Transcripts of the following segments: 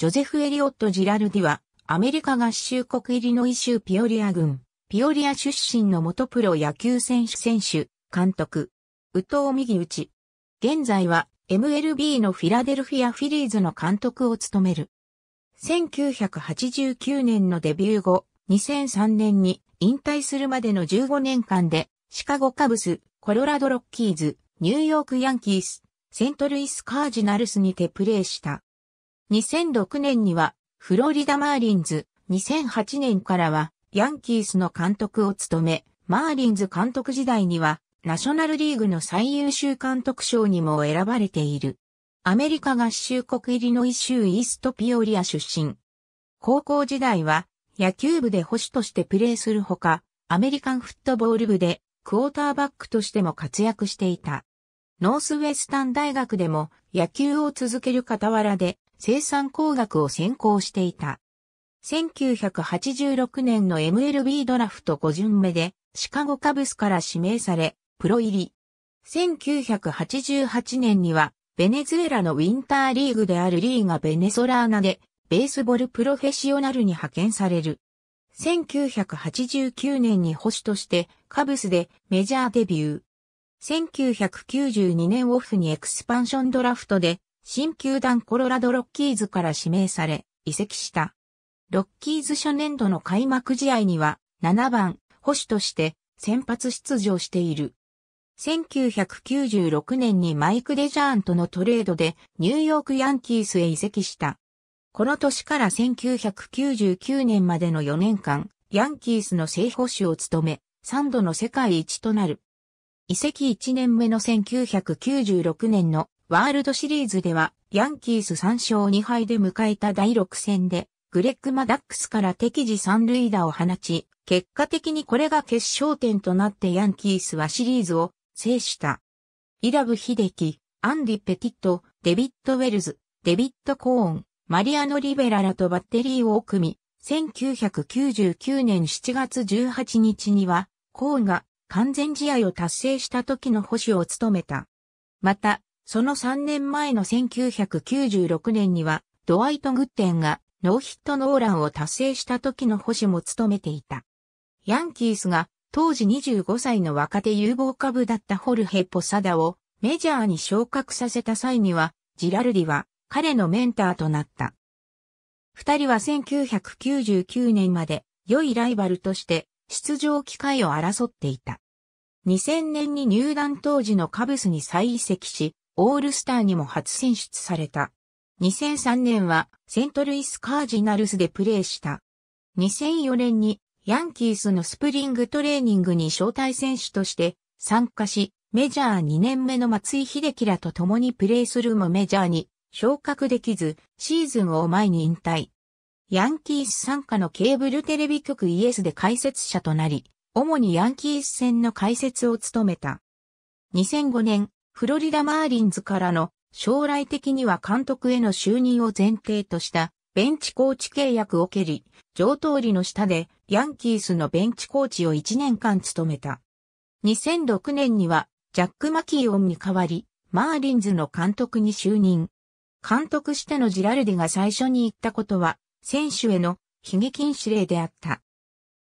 ジョゼフ・エリオット・ジラルディは、アメリカ合衆国イリノイ州ピオリア郡、ピオリア出身の元プロ野球選手選手、監督、宇藤右打ち。現在は MLB のフィラデルフィア・フィリーズの監督を務める。1989年のデビュー後、2003年に引退するまでの15年間で、シカゴカブス、コロラドロッキーズ、ニューヨークヤンキース、セントルイスカージナルスにてプレーした。2006年にはフロリダマーリンズ、2008年からはヤンキースの監督を務め、マーリンズ監督時代にはナショナルリーグの最優秀監督賞にも選ばれている。アメリカ合衆国イリノイ州イーストピオリア出身。高校時代は野球部で保守としてプレーするほか、アメリカンフットボール部でクォーターバックとしても活躍していた。ノースウェスタン大学でも野球を続ける傍らで生産工学を専攻していた。1986年の MLB ドラフト5巡目でシカゴカブスから指名され、プロ入り。1988年にはベネズエラのウィンターリーグであるリーガベネソラーナでベースボールプロフェッショナルに派遣される。1989年に保守としてカブスでメジャーデビュー。1992年オフにエクスパンションドラフトで新球団コロラドロッキーズから指名され、移籍した。ロッキーズ初年度の開幕試合には、7番、保守として先発出場している。1996年にマイク・デジャーンとのトレードでニューヨーク・ヤンキースへ移籍した。この年から1999年までの4年間、ヤンキースの正保守を務め、3度の世界一となる。移籍1年目の1996年のワールドシリーズでは、ヤンキース3勝2敗で迎えた第6戦で、グレッグ・マダックスから敵時三塁打を放ち、結果的にこれが決勝点となってヤンキースはシリーズを制した。イラブ・ヒデキ、アンディ・ペティット、デビット・ウェルズ、デビット・コーン、マリアノ・リベララとバッテリーを組み、1999年7月18日には、コーンが完全試合を達成した時の保守を務めた。また、その3年前の1996年には、ドワイト・グッテンがノーヒットノーランを達成した時の保守も務めていた。ヤンキースが当時25歳の若手有望株だったホルヘ・ポサダをメジャーに昇格させた際には、ジラルディは彼のメンターとなった。二人は1999年まで良いライバルとして出場機会を争っていた。2000年に入団当時のカブスに再移籍し、オールスターにも初選出された。2003年はセントルイスカージナルスでプレーした。2004年にヤンキースのスプリングトレーニングに招待選手として参加し、メジャー2年目の松井秀喜らと共にプレーするもメジャーに昇格できず、シーズンを前に引退。ヤンキース参加のケーブルテレビ局イエスで解説者となり、主にヤンキース戦の解説を務めた。2005年、フロリダ・マーリンズからの将来的には監督への就任を前提としたベンチコーチ契約を蹴り、上通りの下でヤンキースのベンチコーチを1年間務めた。2006年にはジャック・マキーオンに代わり、マーリンズの監督に就任。監督してのジラルディが最初に言ったことは、選手への悲劇禁止令であった。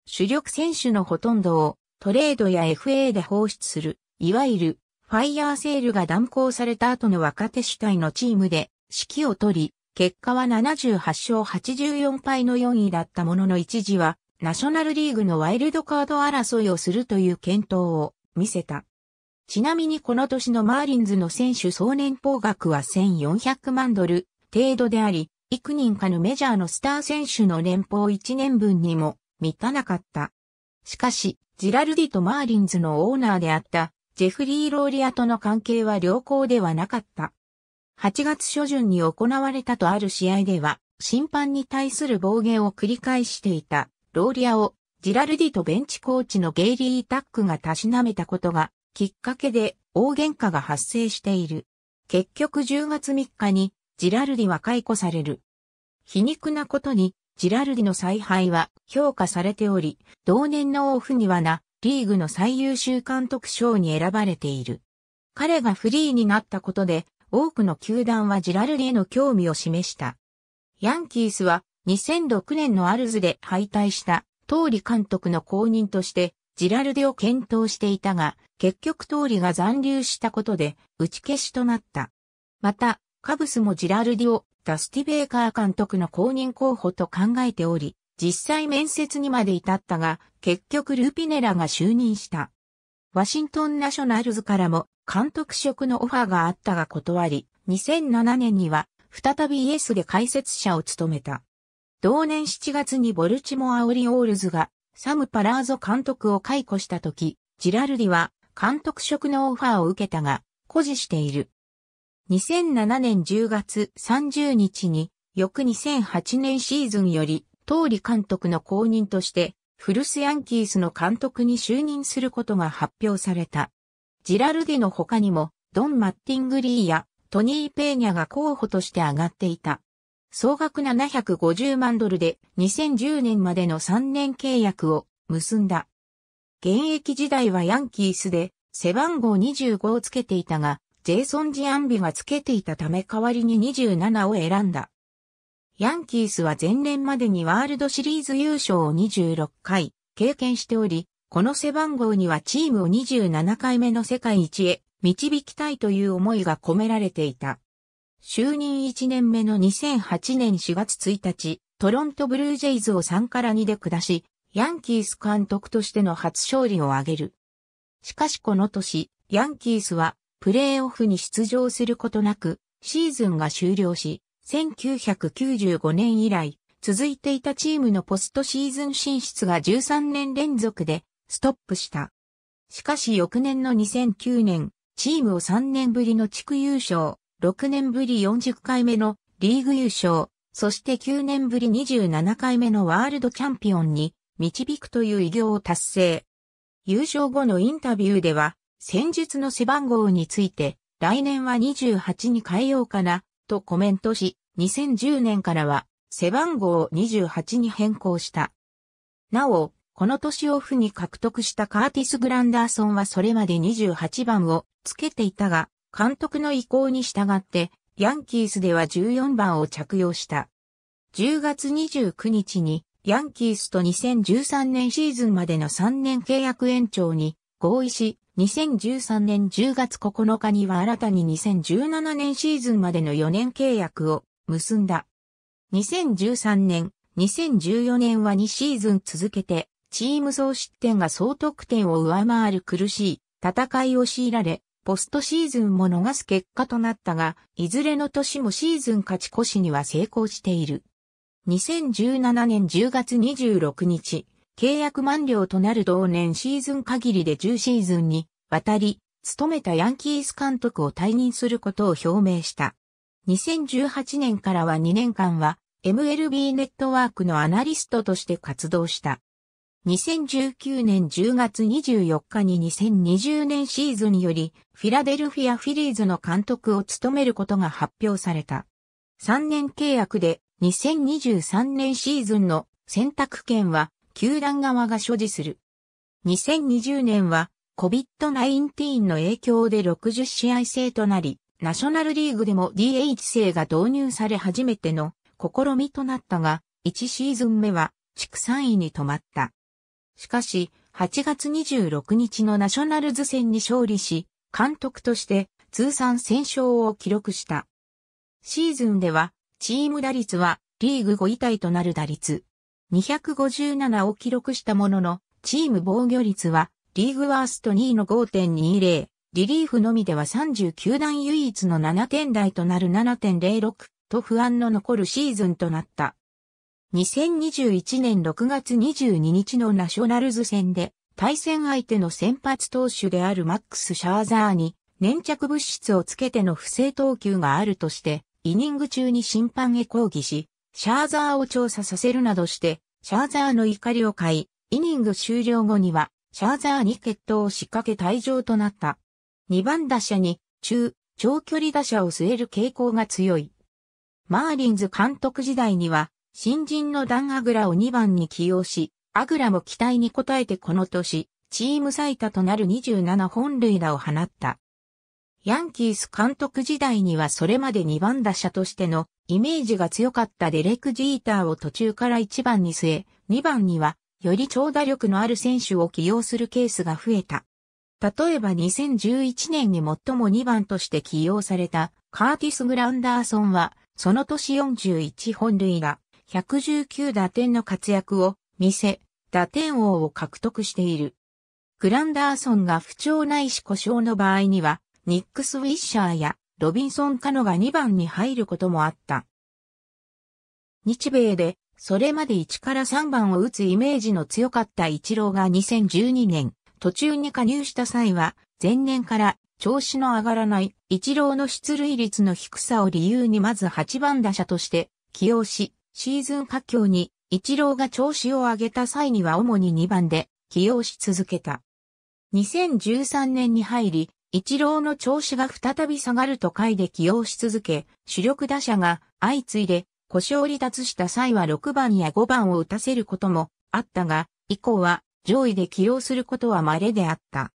主力選手のほとんどをトレードや FA で放出する、いわゆるファイヤーセールが断行された後の若手主体のチームで指揮を取り、結果は78勝84敗の4位だったものの一時は、ナショナルリーグのワイルドカード争いをするという検討を見せた。ちなみにこの年のマーリンズの選手総年俸額は1400万ドル程度であり、幾人かのメジャーのスター選手の年俸1年分にも満たなかった。しかし、ジラルディとマーリンズのオーナーであったジェフリー・ローリアとの関係は良好ではなかった。8月初旬に行われたとある試合では、審判に対する暴言を繰り返していたローリアをジラルディとベンチコーチのゲイリー・タックがたしなめたことがきっかけで大喧嘩が発生している。結局10月3日にジラルディは解雇される。皮肉なことにジラルディの采配は評価されており、同年のオフにはなリーグの最優秀監督賞に選ばれている。彼がフリーになったことで、多くの球団はジラルデへの興味を示した。ヤンキースは2006年のアルズで敗退した通り監督の後任としてジラルデを検討していたが、結局通りが残留したことで打ち消しとなった。また、カブスもジラルディをダスティベーカー監督の公認候補と考えており、実際面接にまで至ったが、結局ルピネラが就任した。ワシントンナショナルズからも監督職のオファーがあったが断り、2007年には再びイエスで解説者を務めた。同年7月にボルチモア・オリオールズがサム・パラーゾ監督を解雇した時、ジラルディは監督職のオファーを受けたが、誇示している。2007年10月30日に、翌2008年シーズンより通り監督の後任として、フルスヤンキースの監督に就任することが発表された。ジラルディの他にも、ドン・マッティングリーやトニー・ペーニャが候補として挙がっていた。総額750万ドルで2010年までの3年契約を結んだ。現役時代はヤンキースで背番号25をつけていたが、ジェイソン・ジアンビがつけていたため代わりに27を選んだ。ヤンキースは前年までにワールドシリーズ優勝を26回経験しており、この背番号にはチームを27回目の世界一へ導きたいという思いが込められていた。就任1年目の2008年4月1日、トロントブルージェイズを3から2で下し、ヤンキース監督としての初勝利を挙げる。しかしこの年、ヤンキースはプレーオフに出場することなく、シーズンが終了し、1995年以来、続いていたチームのポストシーズン進出が13年連続でストップした。しかし翌年の2009年、チームを3年ぶりの地区優勝、6年ぶり40回目のリーグ優勝、そして9年ぶり27回目のワールドチャンピオンに導くという偉業を達成。優勝後のインタビューでは、戦術の背番号について、来年は28に変えようかな、とコメントし、2010年からは背番号を28に変更した。なお、この年オフに獲得したカーティス・グランダーソンはそれまで28番をつけていたが、監督の意向に従って、ヤンキースでは14番を着用した。10月29日に、ヤンキースと2013年シーズンまでの3年契約延長に合意し、2013年10月9日には新たに2017年シーズンまでの4年契約を結んだ。2013年、2014年は2シーズン続けて、チーム総失点が総得点を上回る苦しい戦いを強いられ、ポストシーズンも逃す結果となったが、いずれの年もシーズン勝ち越しには成功している。2017年10月26日、契約満了となる同年シーズン限りで10シーズンに渡り、務めたヤンキース監督を退任することを表明した。2018年からは2年間は MLB ネットワークのアナリストとして活動した。2019年10月24日に2020年シーズンよりフィラデルフィアフィリーズの監督を務めることが発表された。3年契約で2023年シーズンの選択権は球団側が所持する。2020年は COVID-19 の影響で60試合制となり、ナショナルリーグでも DH 制が導入され初めての試みとなったが、1シーズン目は地区3位に止まった。しかし、8月26日のナショナルズ戦に勝利し、監督として通算戦勝を記録した。シーズンでは、チーム打率はリーグ5位体となる打率、257を記録したものの、チーム防御率はリーグワースト2位の5.20、リリーフのみでは39段唯一の7点台となる7.06と不安の残るシーズンとなった。2021年6月22日のナショナルズ戦で対戦相手の先発投手であるマックス・シャーザーに粘着物質をつけての不正投球があるとしてイニング中に審判へ抗議し、シャーザーを調査させるなどしてシャーザーの怒りを買い、イニング終了後には、シャーザーに決闘を仕掛け退場となった。2番打者に、中、長距離打者を据える傾向が強い。マーリンズ監督時代には、新人のダン・アグラを2番に起用し、アグラも期待に応えてこの年、チーム最多となる27本塁打を放った。ヤンキース監督時代にはそれまで2番打者としてのイメージが強かったデレック・ジーターを途中から1番に据え、2番にはより長打力のある選手を起用するケースが増えた。例えば2011年に最も2番として起用されたカーティス・グランダーソンは、その年41本塁打、119打点の活躍を見せ、打点王を獲得している。グランダーソンが不調ないし故障の場合には、ニックス・ウィッシャーやロビンソン・カノが2番に入ることもあった。日米でそれまで1から3番を打つイメージの強かった一郎が2012年途中に加入した際は前年から調子の上がらない一郎の出塁率の低さを理由にまず8番打者として起用しシーズン佳境に一郎が調子を上げた際には主に2番で起用し続けた。2013年に入り一郎の調子が再び下がると回で起用し続け、主力打者が相次いで故障離脱した際は6番や5番を打たせることもあったが、以降は上位で起用することは稀であった。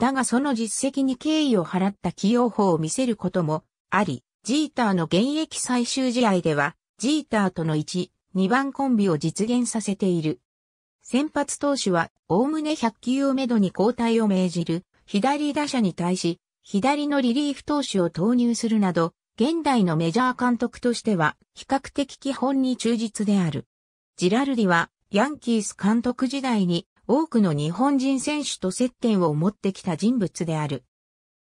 だがその実績に敬意を払った起用法を見せることもあり、ジーターの現役最終試合では、ジーターとの1、2番コンビを実現させている。先発投手は、おおむね100球をめどに交代を命じる左打者に対し、左のリリーフ投手を投入するなど、現代のメジャー監督としては比較的基本に忠実である。ジラルディはヤンキース監督時代に多くの日本人選手と接点を持ってきた人物である。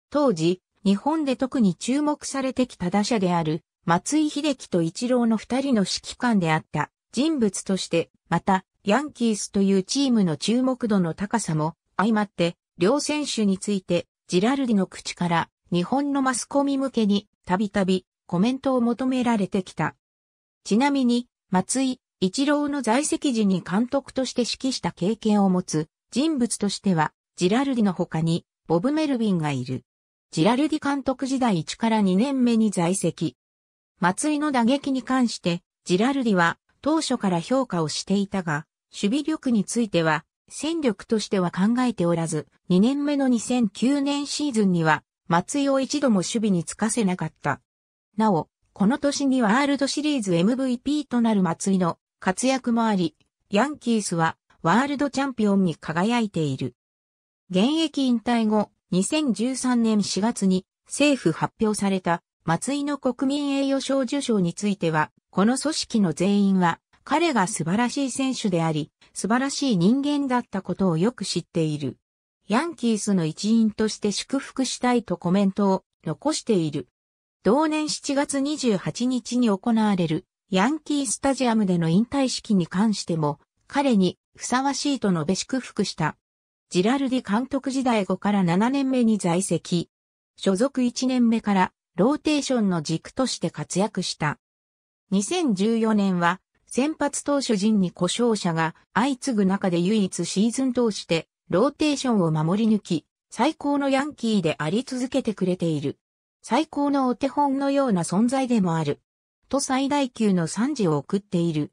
当時、日本で特に注目されてきた打者である松井秀樹と一郎の二人の指揮官であった人物として、またヤンキースというチームの注目度の高さも相まって両選手について、ジラルディの口から日本のマスコミ向けにたびたびコメントを求められてきた。ちなみに、松井、一郎の在籍時に監督として指揮した経験を持つ人物としては、ジラルディの他に、ボブ・メルビンがいる。ジラルディ監督時代1から2年目に在籍。松井の打撃に関して、ジラルディは当初から評価をしていたが、守備力については戦力としては考えておらず、2年目の2009年シーズンには、松井を一度も守備につかせなかった。なお、この年にはワールドシリーズ MVP となる松井の活躍もあり、ヤンキースはワールドチャンピオンに輝いている。現役引退後、2013年4月に政府発表された松井の国民栄誉賞受賞については、この組織の全員は彼が素晴らしい選手であり、素晴らしい人間だったことをよく知っている。ヤンキースの一員として祝福したいとコメントを残している。同年7月28日に行われるヤンキースタジアムでの引退式に関しても彼にふさわしいと述べ祝福した。ジラルディ監督時代後から7年目に在籍。所属1年目からローテーションの軸として活躍した。2014年は先発投手陣に故障者が相次ぐ中で唯一シーズン通してローテーションを守り抜き、最高のヤンキーであり続けてくれている。最高のお手本のような存在でもある。と最大級の賛辞を送っている。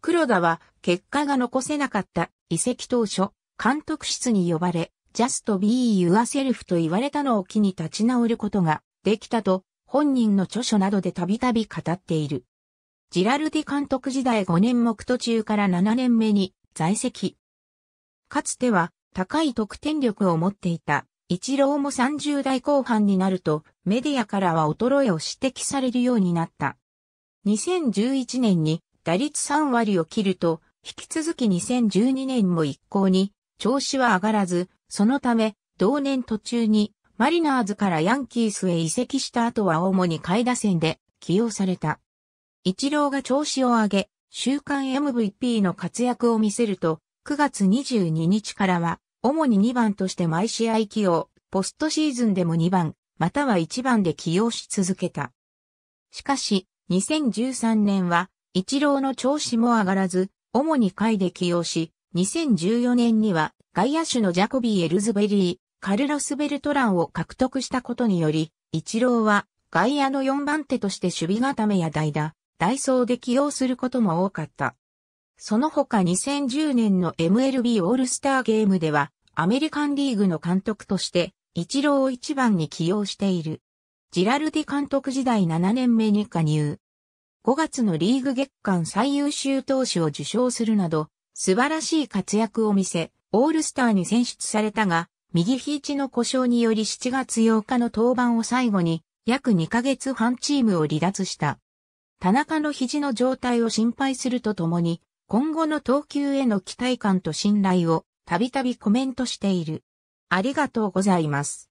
黒田は結果が残せなかった移籍当初、監督室に呼ばれ、just be yourself と言われたのを機に立ち直ることができたと本人の著書などでたびたび語っている。ジラルディ監督時代5年目途中から7年目に在籍。かつては高い得点力を持っていた。一郎も30代後半になるとメディアからは衰えを指摘されるようになった。2011年に打率3割を切ると、引き続き2012年も一向に調子は上がらず、そのため同年途中にマリナーズからヤンキースへ移籍した後は主に下位打線で起用された。一郎が調子を上げ、週間 MVP の活躍を見せると、9月22日からは、主に2番として毎試合起用、ポストシーズンでも2番、または1番で起用し続けた。しかし、2013年は、一郎の調子も上がらず、主に回で起用し、2014年には外野手のジャコビー・エルズベリー、カルロス・ベルトランを獲得したことにより、一郎は外野の4番手として守備固めや代打、ダイソーで起用することも多かった。その他2010年の MLB オールスターゲームでは、アメリカンリーグの監督として、一郎を一番に起用している。ジラルディ監督時代7年目に加入。5月のリーグ月間最優秀投手を受賞するなど、素晴らしい活躍を見せ、オールスターに選出されたが、右肘の故障により7月8日の登板を最後に、約2ヶ月半チームを離脱した。田中の肘の状態を心配するとともに、今後の投球への期待感と信頼をたびたびコメントしている。ありがとうございます。